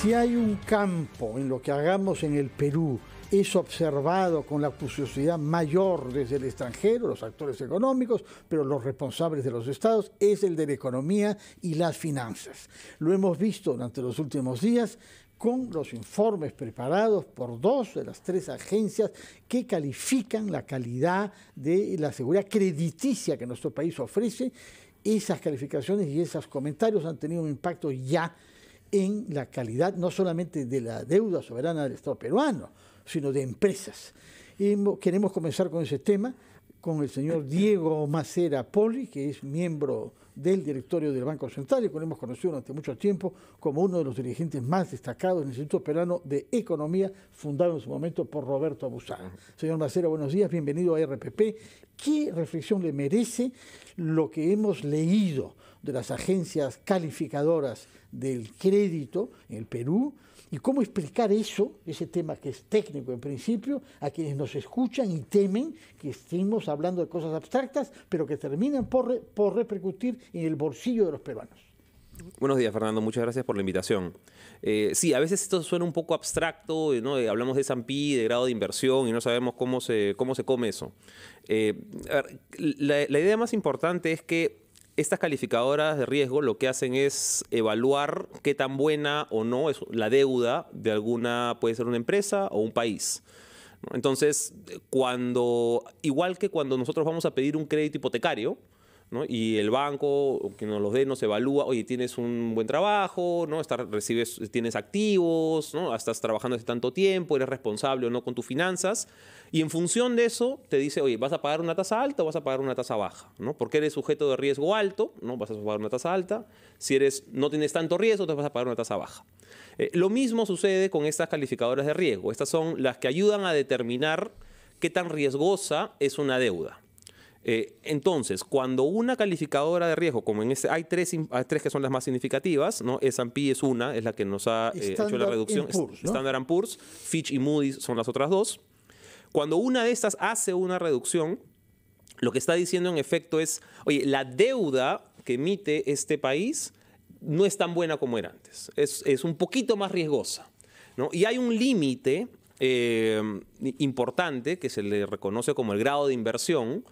si hay un campo en lo que hagamos en el Perú, es observado con la curiosidad mayor desde el extranjero, los actores económicos, pero los responsables de los estados, es el de la economía y las finanzas. Lo hemos visto durante los últimos días con los informes preparados por dos de las tres agencias que califican la calidad de la seguridad crediticia que nuestro país ofrece. Esas calificaciones y esos comentarios han tenido un impacto ya en la calidad no solamente de la deuda soberana del Estado peruano, sino de empresas. queremos comenzar con ese tema con el señor Diego Macera Poli, que es miembro del directorio del Banco Central y que hemos conocido durante mucho tiempo como uno de los dirigentes más destacados del Instituto Peruano de Economía, fundado en su momento por Roberto Abusada. Señor Macera, buenos días, bienvenido a RPP. ¿Qué reflexión le merece lo que hemos leído? de las agencias calificadoras del crédito en el Perú y cómo explicar eso, ese tema que es técnico en principio, a quienes nos escuchan y temen que estemos hablando de cosas abstractas, pero que terminan por, por repercutir en el bolsillo de los peruanos. Buenos días, Fernando. Muchas gracias por la invitación. Eh, sí, a veces esto suena un poco abstracto, ¿no? Eh, hablamos de S&P, de grado de inversión y no sabemos cómo se, cómo se come eso. Eh, la idea más importante es que estas calificadoras de riesgo lo que hacen es evaluar qué tan buena o no es la deuda de alguna, puede ser una empresa o un país. Entonces, cuando, igual que cuando nosotros vamos a pedir un crédito hipotecario, y el banco, que nos los dé, nos evalúa, oye, tienes un buen trabajo, ¿no? recibes, tienes activos, ¿no? Estás trabajando hace tanto tiempo, eres responsable o no con tus finanzas. Y en función de eso, te dice, oye, ¿vas a pagar una tasa alta o vas a pagar una tasa baja? ¿no? Porque eres sujeto de riesgo alto, ¿no? Vas a pagar una tasa alta. Si eres, no tienes tanto riesgo, te vas a pagar una tasa baja. Eh, lo mismo sucede con estas calificadoras de riesgo. Estas son las que ayudan a determinar qué tan riesgosa es una deuda. Eh, entonces, cuando una calificadora de riesgo, como en este, hay tres, tres que son las más significativas, ¿no? S&P es una, es la que nos ha eh, hecho la reducción. Standard Poor's, Fitch y Moody's son las otras dos. Cuando una de estas hace una reducción, lo que está diciendo en efecto es, oye, la deuda que emite este país no es tan buena como era antes, es, un poquito más riesgosa. ¿no? Y hay un límite eh, importante que se le reconoce como el grado de inversión,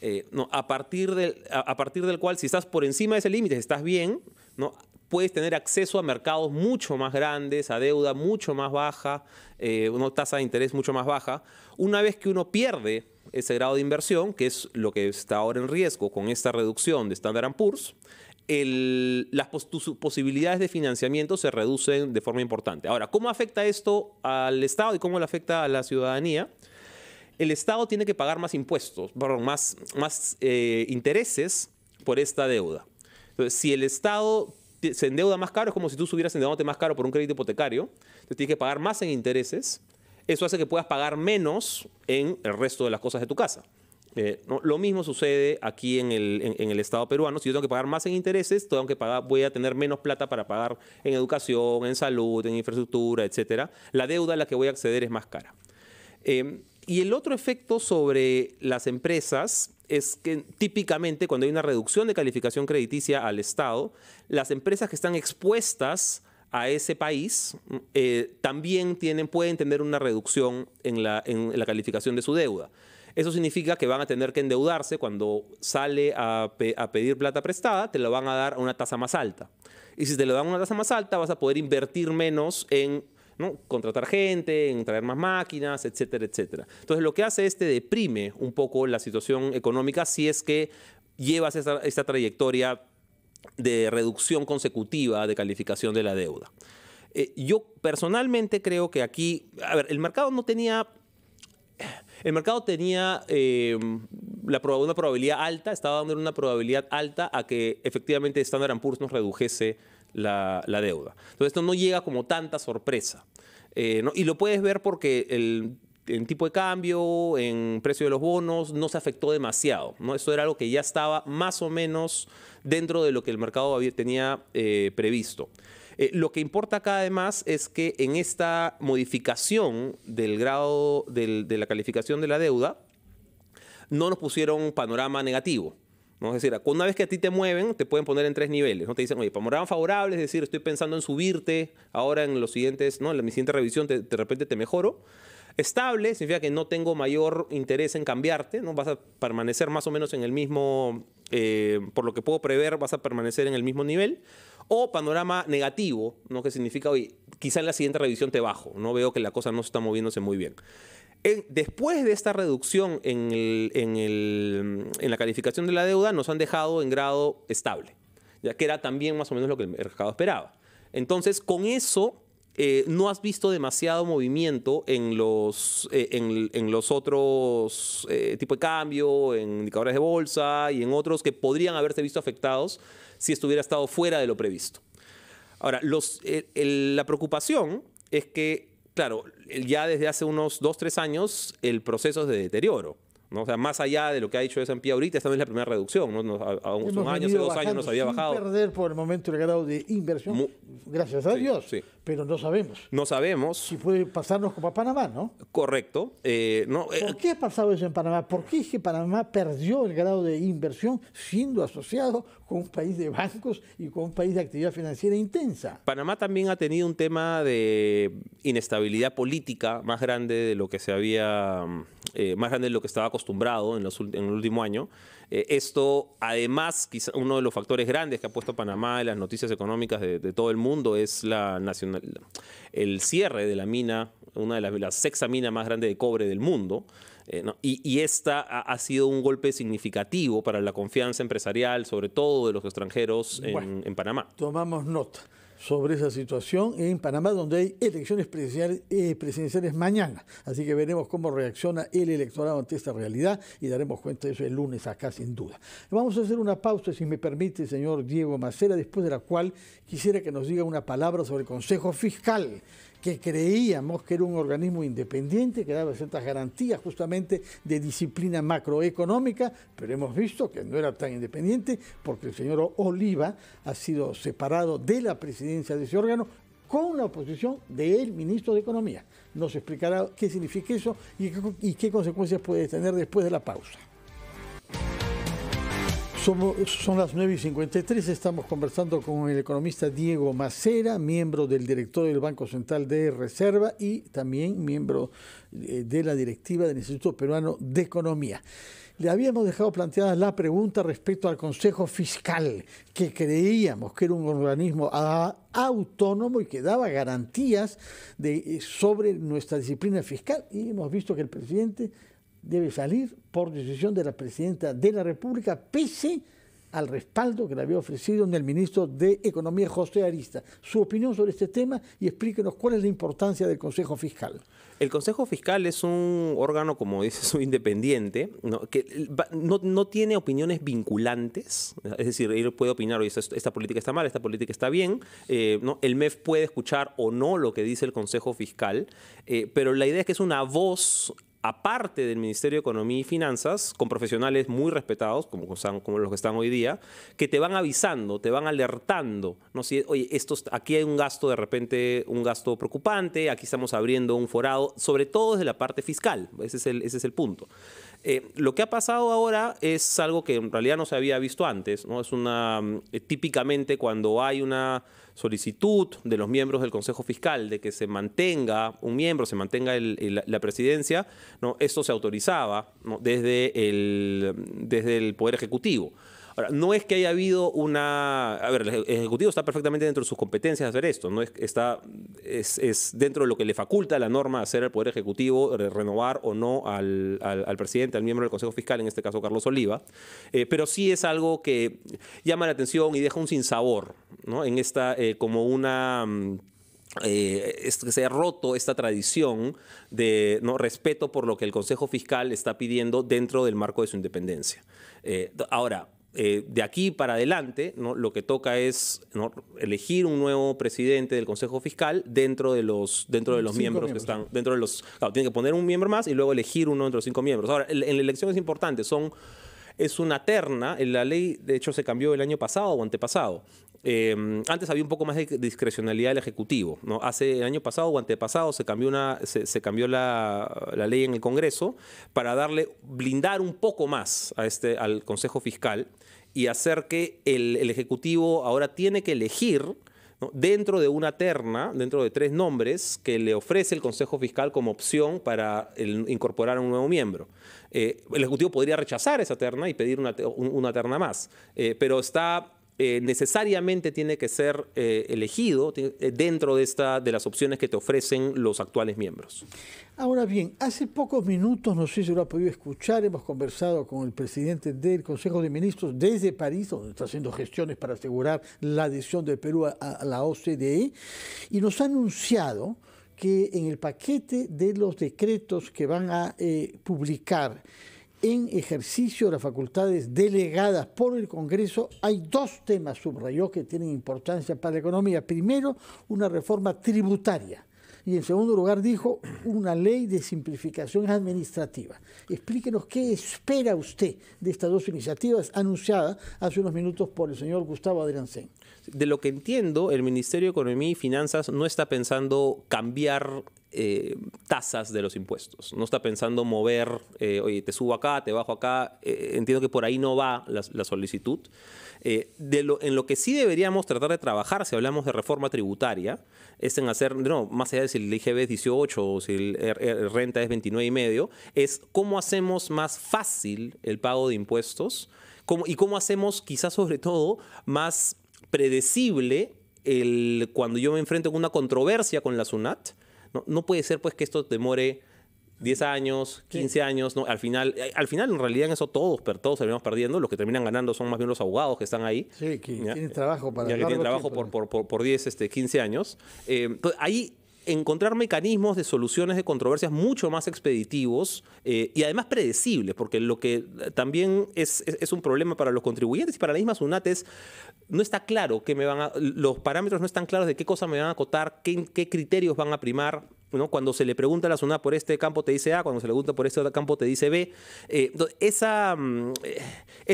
eh, a, partir del, a, partir del cual, si estás por encima de ese límite, estás bien, ¿no? puedes tener acceso a mercados mucho más grandes, a deuda mucho más baja, eh, una tasa de interés mucho más baja. Una vez que uno pierde ese grado de inversión, que es lo que está ahora en riesgo con esta reducción de Standard Poor's, las tus posibilidades de financiamiento se reducen de forma importante. Ahora, ¿cómo afecta esto al Estado y cómo le afecta a la ciudadanía? el Estado tiene que pagar más impuestos, perdón, más, eh, intereses por esta deuda. Entonces, si el Estado se endeuda más caro, es como si tú subieras endeudándote más caro por un crédito hipotecario, te tienes que pagar más en intereses, eso hace que puedas pagar menos en el resto de las cosas de tu casa. Eh, lo mismo sucede aquí en el, Estado peruano. Si yo tengo que pagar más en intereses, tengo que pagar, voy a tener menos plata para pagar en educación, en salud, en infraestructura, etc. La deuda a la que voy a acceder es más cara. Eh, y el otro efecto sobre las empresas es que típicamente cuando hay una reducción de calificación crediticia al Estado, las empresas que están expuestas a ese país eh, también tienen, pueden tener una reducción en la, calificación de su deuda. Eso significa que van a tener que endeudarse cuando sale a, a pedir plata prestada, te lo van a dar a una tasa más alta. Y si te lo dan a una tasa más alta, vas a poder invertir menos en contratar gente, en traer más máquinas, etcétera, etcétera. Entonces lo que hace este deprime un poco la situación económica si es que llevas esta, trayectoria de reducción consecutiva de calificación de la deuda. Eh, yo personalmente creo que aquí, a ver, el mercado no tenía el mercado tenía em, la, una probabilidad alta, estaba dando una probabilidad alta a que efectivamente Standard Poor's nos redujese la, la, deuda. Entonces esto no llega como tanta sorpresa. Eh, y lo puedes ver porque el en tipo de cambio, en precio de los bonos, no se afectó demasiado. ¿no? Eso era algo que ya estaba más o menos dentro de lo que el mercado había, tenía eh, previsto. Eh, lo que importa acá además es que en esta modificación del grado de la calificación de la deuda, no nos pusieron panorama negativo. Es decir, una vez que a ti te mueven, te pueden poner en tres niveles. ¿no? Te dicen, oye, panorama favorable, es decir, estoy pensando en subirte ahora en los siguientes, ¿no? en mi siguiente revisión de repente te mejoro. Estable significa que no tengo mayor interés en cambiarte, ¿no? vas a permanecer más o menos en el mismo, eh, por lo que puedo prever, vas a permanecer en el mismo nivel. O panorama negativo, ¿no? que significa, oye, quizá en la siguiente revisión te bajo, no veo que la cosa no se está moviéndose muy bien después de esta reducción en, la calificación de la deuda, nos han dejado en grado estable, ya que era también más o menos lo que el mercado esperaba. Entonces, con eso eh, no has visto demasiado movimiento en los, eh, otros eh, tipos de cambio, en indicadores de bolsa y en otros que podrían haberse visto afectados si estuviera estado fuera de lo previsto. Ahora, la preocupación es que claro, ya desde hace unos dos, tres años el proceso es de deterioro. O sea, más allá de lo que ha dicho S&P ahorita, esta no es la primera reducción, ¿no? hace dos años nos había bajado. perder por el momento el grado de inversión, gracias a Dios, pero no sabemos. No sabemos. Si puede pasarnos como a Panamá, ¿no? Correcto. Eh, no, eh, ¿Por qué ha pasado eso en Panamá? ¿Por qué es que Panamá perdió el grado de inversión siendo asociado con un país de bancos y con un país de actividad financiera intensa? Panamá también ha tenido un tema de inestabilidad política más grande de lo que se había mm, eh, más grande de lo que estaba acostumbrado en, el último año. Eh, esto, además, quizá uno de los factores grandes que ha puesto Panamá en las noticias económicas de, todo el mundo es la nacional, el cierre de la mina, una de las la sexta mina más grande de cobre del mundo. Eh, y, esta ha, sido un golpe significativo para la confianza empresarial, sobre todo de los extranjeros en Panamá. Tomamos nota sobre esa situación en Panamá, donde hay elecciones eh, presidenciales, mañana. Así que veremos cómo reacciona el electorado ante esta realidad y daremos cuenta de eso el lunes acá, sin duda. Vamos a hacer una pausa, si me permite, señor Diego Macera, después de la cual quisiera que nos diga una palabra sobre el Consejo Fiscal que creíamos que era un organismo independiente, que daba ciertas garantías justamente de disciplina macroeconómica, pero hemos visto que no era tan independiente porque el señor Oliva ha sido separado de la presidencia de ese órgano con la oposición del ministro de Economía. Nos explicará qué significa eso y qué, y qué consecuencias puede tener después de la pausa son las 9 y 53, estamos conversando con el economista Diego Macera, miembro del director del Banco Central de Reserva y también miembro eh, de la directiva del Instituto Peruano de Economía. Le habíamos dejado planteada la pregunta respecto al Consejo Fiscal, que creíamos que era un organismo ah, autónomo y que daba garantías eh, sobre nuestra disciplina fiscal. Y hemos visto que el presidente debe salir por decisión de la presidenta de la República, pese al respaldo que le había ofrecido el ministro de Economía, José Arista. Su opinión sobre este tema y explíquenos cuál es la importancia del Consejo Fiscal. El Consejo Fiscal es un órgano, como dice su independiente, que no, tiene opiniones vinculantes, es decir, él puede opinar, esta, política está mal, esta política está bien, eh, el MEF puede escuchar o no lo que dice el Consejo Fiscal, eh, pero la idea es que es una voz aparte del Ministerio de Economía y Finanzas, con profesionales muy respetados, como, los que están hoy día, que te van avisando, te van alertando, ¿no? oye, esto, aquí hay un gasto de repente, un gasto preocupante, aquí estamos abriendo un forado, sobre todo desde la parte fiscal, ese es el, ese es el punto. Eh, lo que ha pasado ahora es algo que en realidad no se había visto antes, ¿no? Es una, mm, eh, típicamente cuando hay una solicitud de los miembros del Consejo Fiscal de que se mantenga un miembro, se mantenga la presidencia, ¿no? esto se autorizaba desde, el, desde el Poder Ejecutivo no es que haya habido una... A ver, el Ejecutivo está perfectamente dentro de sus competencias hacer esto, no es, está, es, dentro de lo que le faculta la norma hacer el Poder Ejecutivo, renovar o no al, presidente, al miembro del Consejo Fiscal, en este caso Carlos Oliva, eh, pero sí es algo que llama la atención y deja un sinsabor, ¿no? En esta, eh, como una... Mm, eh, que se ha roto esta tradición de ¿no? respeto por lo que el Consejo Fiscal está pidiendo dentro del marco de su independencia. ahora, eh, de aquí para adelante, lo que toca es elegir un nuevo presidente del Consejo Fiscal dentro de los, dentro de los miembros, que están. Dentro de los. tienen que poner un miembro más y luego elegir uno entre los cinco miembros. Ahora, en la elección es importante, son es una terna. La ley, de hecho, se cambió el año pasado o antepasado. Em, antes había un poco más de discrecionalidad del Ejecutivo. ¿no? Hace el año pasado o antepasado se cambió, una, se, cambió la, ley en el Congreso para darle, blindar un poco más a este, al Consejo Fiscal y hacer que el, el Ejecutivo ahora tiene que elegir dentro de una terna, dentro de tres nombres que le ofrece el Consejo Fiscal como opción para incorporar a un nuevo miembro. Eh, el Ejecutivo podría rechazar esa terna y pedir una, terna más, eh, pero está eh, necesariamente tiene que ser eh, elegido eh, dentro de, de las opciones que te ofrecen los actuales miembros. Ahora bien, hace pocos minutos, no sé si lo ha podido escuchar, hemos conversado con el presidente del Consejo de Ministros desde París, donde está haciendo gestiones para asegurar la adhesión de Perú a, la OCDE, y nos ha anunciado que en el paquete de los decretos que van a publicar, en ejercicio de las facultades delegadas por el Congreso, hay dos temas, subrayó, que tienen importancia para la economía. Primero, una reforma tributaria. Y en segundo lugar, dijo, una ley de simplificación administrativa. Explíquenos qué espera usted de estas dos iniciativas anunciadas hace unos minutos por el señor Gustavo Adriancén de lo que entiendo, el Ministerio de Economía y Finanzas no está pensando cambiar eh, tasas de los impuestos, no está pensando mover, eh, oye, te subo acá, te bajo acá, eh, entiendo que por ahí no va la, solicitud. en lo que sí deberíamos tratar de trabajar, si hablamos de reforma tributaria, es en hacer, no, más allá de si el IGB es 18 o si el, renta es 29 y medio, es cómo hacemos más fácil el pago de impuestos y cómo hacemos quizás sobre todo más predecible el, cuando yo me enfrento con una controversia con la SUNAT. No, puede ser pues que esto demore 10 años, 15 años, no, al final, eh, al final en realidad en eso todos, pero todos terminamos perdiendo, los que terminan ganando son más bien los abogados que están ahí. Sí, que tienen trabajo para Ya que tienen trabajo por, por, 10, este, 15 años. Eh, pues, ahí encontrar mecanismos de soluciones de controversias mucho más expeditivos eh, y además predecibles, porque lo que también es, un problema para los contribuyentes y para la misma SUNAT es, no está claro que me van a, los parámetros no están claros de qué cosa me van a acotar, qué, criterios van a primar, Cuando se le pregunta a la SUNAT por este campo te dice A, cuando se le pregunta por este otro campo te dice B. Eh, mm, eh, esa,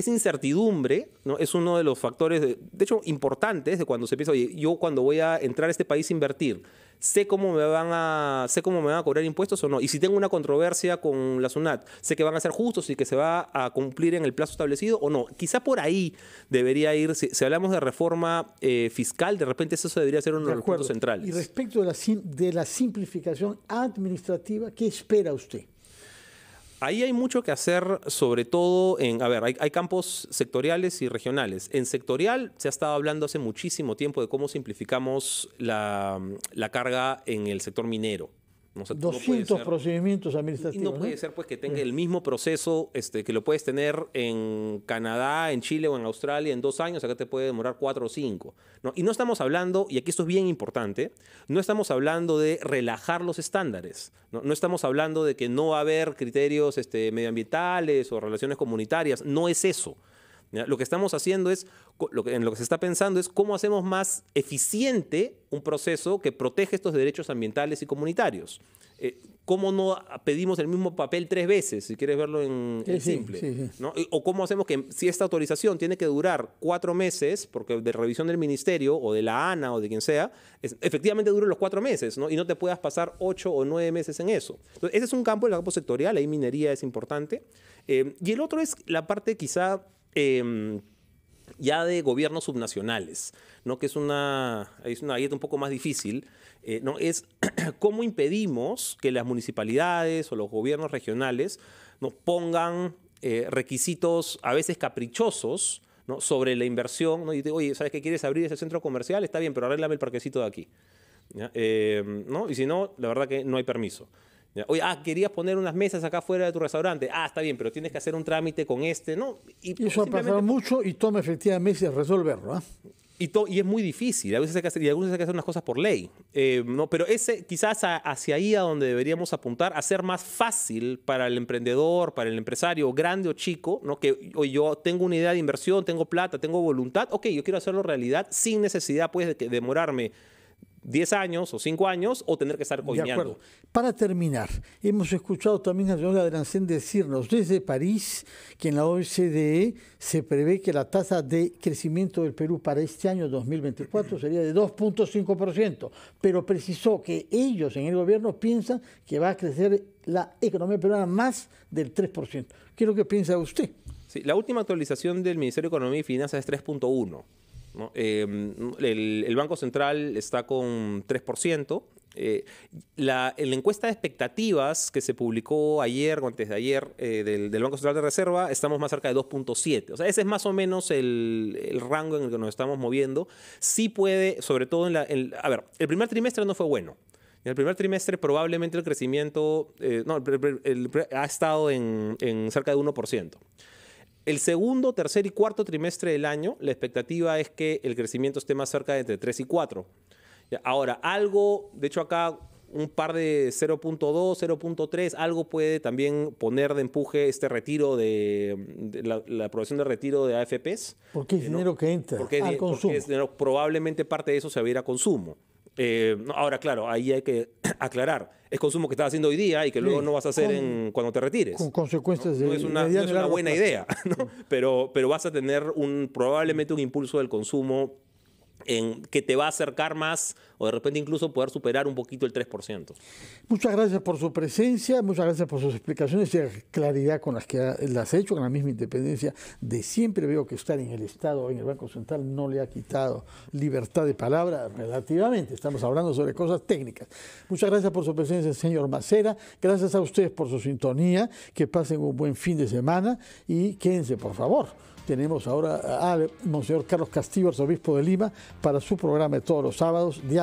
incertidumbre es uno de los factores, de, hecho, importantes de cuando se piensa, oye, yo cuando voy a entrar a este país a invertir, sé cómo me van a sé cómo me van a cobrar impuestos o no y si tengo una controversia con la Sunat sé que van a ser justos y que se va a cumplir en el plazo establecido o no quizá por ahí debería ir si, hablamos de reforma eh, fiscal de repente eso debería ser uno de, los puntos centrales y respecto de la, de la simplificación administrativa qué espera usted ahí hay mucho que hacer, sobre todo en, a ver, hay, campos sectoriales y regionales. En sectorial se ha estado hablando hace muchísimo tiempo de cómo simplificamos la carga en el sector minero. No 200 procedimientos administrativos. Y no puede ser pues que tenga el mismo proceso este, que lo puedes tener en Canadá, en Chile o en Australia en dos años, acá te puede demorar cuatro o cinco. Y no estamos hablando, y aquí esto es bien importante, no estamos hablando de relajar los estándares, no, estamos hablando de que no va a haber criterios este, medioambientales o relaciones comunitarias, no es eso. Lo que estamos haciendo es, lo en lo que se está pensando es cómo hacemos más eficiente un proceso que protege estos derechos ambientales y comunitarios. Eh, ¿Cómo no pedimos el mismo papel tres veces, si quieres verlo en, simple? O cómo hacemos que si esta autorización tiene que durar cuatro meses, porque de revisión del ministerio o de la ANA o de quien sea, efectivamente dure los cuatro meses y no te puedas pasar ocho o nueve meses en eso. ese es un campo, el campo sectorial, ahí minería es importante. Eh, y el otro es la parte quizá Em, ya de gobiernos subnacionales, ¿no? que es una, una dieta un poco más difícil, eh, ¿no? es cómo impedimos que las municipalidades o los gobiernos regionales nos pongan eh, requisitos a veces caprichosos ¿no? sobre la inversión. Y te, oye, ¿sabes qué quieres abrir ese centro comercial? Está bien, pero arréglame el parquecito de aquí. Em, ¿no? Y si no, la verdad que no hay permiso. Oye, ah, querías poner unas mesas acá fuera de tu restaurante. Ah, está bien, pero tienes que hacer un trámite con este, ¿no? Y, Eso ha pasado mucho y toma efectivamente meses resolverlo. ¿ah? Y, to y, es muy difícil, a veces hay que hacer, y algunas hay que hacer unas cosas por ley. Eh, no, pero ese quizás hacia ahí a donde deberíamos apuntar, hacer más fácil para el emprendedor, para el empresario, grande o chico, ¿no? que yo tengo una idea de inversión, tengo plata, tengo voluntad, ok, yo quiero hacerlo realidad sin necesidad pues, de demorarme 10 años o 5 años o tener que estar coineando. Para terminar, hemos escuchado también a de Drancén decirnos desde París que en la OECD e se prevé que la tasa de crecimiento del Perú para este año 2024 sería de 2.5%, pero precisó que ellos en el gobierno piensan que va a crecer la economía peruana más del 3%. ¿Qué es lo que piensa usted? la última actualización del Ministerio de Economía y Finanzas es 3.1 Em, el, Banco Central está con 3%. Eh, en la, encuesta de expectativas que se publicó ayer o antes de ayer eh, del, Banco Central de Reserva, estamos más cerca de 2.7. O sea, ese es más o menos el, rango en el que nos estamos moviendo. Sí puede, sobre todo en la... a ver, el primer trimestre no fue bueno. En el primer trimestre probablemente el crecimiento eh, ha estado en, en, cerca de 1%. El segundo, tercer y cuarto trimestre del año, la expectativa es que el crecimiento esté más cerca de entre 3 y 4. Ahora, algo, de hecho acá un par de 0.2, 0.3, algo puede también poner de empuje este retiro de, la, la, aprobación de retiro de AFPs. Porque qué eh, dinero que entra porque es, consumo. probablemente parte de eso se va a ir a consumo. Eh, ahora, claro, ahí hay que aclarar. Es consumo que estás haciendo hoy día y que luego no vas a hacer en, cuando te retires. Con consecuencias de... No es una, buena idea, pero, pero vas a tener un, probablemente un impulso del consumo en que te va a acercar más o de repente incluso poder superar un poquito el 3%. Muchas gracias por su presencia, muchas gracias por sus explicaciones y la claridad con las que las ha hecho, con la misma independencia de siempre veo que estar en el Estado, en el Banco Central, no le ha quitado libertad de palabra relativamente, estamos hablando sobre cosas técnicas. Muchas gracias por su presencia, señor Macera, gracias a ustedes por su sintonía, que pasen un buen fin de semana y quédense, por favor tenemos ahora al Monseñor Carlos Castillo, arzobispo de Lima, para su programa de todos los sábados.